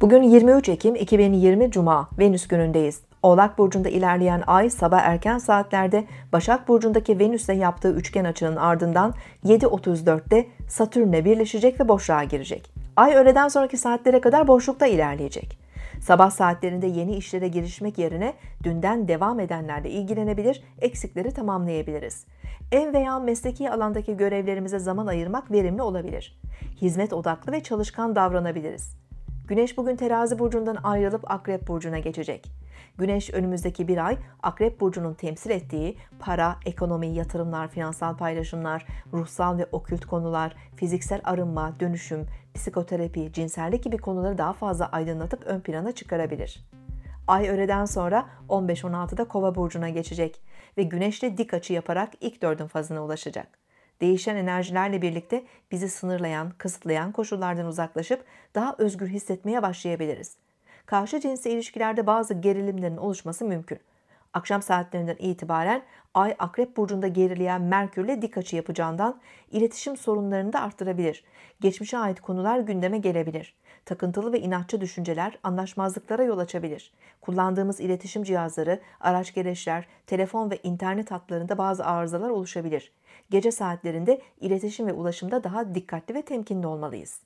Bugün 23 Ekim 2020 Cuma, Venüs günündeyiz. Oğlak Burcu'nda ilerleyen ay sabah erken saatlerde Başak Burcu'ndaki Venüs'le yaptığı üçgen açının ardından 7.34'te Satürn'le birleşecek ve boşluğa girecek. Ay öğleden sonraki saatlere kadar boşlukta ilerleyecek. Sabah saatlerinde yeni işlere girişmek yerine dünden devam edenlerle ilgilenebilir, eksikleri tamamlayabiliriz. Ev veya mesleki alandaki görevlerimize zaman ayırmak verimli olabilir. Hizmet odaklı ve çalışkan davranabiliriz. Güneş bugün terazi burcundan ayrılıp akrep burcuna geçecek. Güneş önümüzdeki bir ay akrep burcunun temsil ettiği para, ekonomi, yatırımlar, finansal paylaşımlar, ruhsal ve okült konular, fiziksel arınma, dönüşüm, psikoterapi, cinsellik gibi konuları daha fazla aydınlatıp ön plana çıkarabilir. Ay öğleden sonra 15-16'da kova burcuna geçecek ve güneşle dik açı yaparak ilk dördün fazına ulaşacak değişen enerjilerle birlikte bizi sınırlayan, kısıtlayan koşullardan uzaklaşıp daha özgür hissetmeye başlayabiliriz. Karşı cinsle ilişkilerde bazı gerilimlerin oluşması mümkün. Akşam saatlerinden itibaren Ay Akrep Burcu'nda gerileyen Merkür'le dik açı yapacağından iletişim sorunlarını da arttırabilir. Geçmişe ait konular gündeme gelebilir. Takıntılı ve inatçı düşünceler anlaşmazlıklara yol açabilir. Kullandığımız iletişim cihazları, araç gereçler, telefon ve internet hatlarında bazı arızalar oluşabilir. Gece saatlerinde iletişim ve ulaşımda daha dikkatli ve temkinli olmalıyız.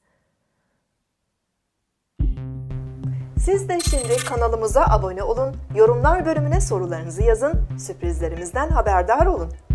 Siz de şimdi kanalımıza abone olun, yorumlar bölümüne sorularınızı yazın, sürprizlerimizden haberdar olun.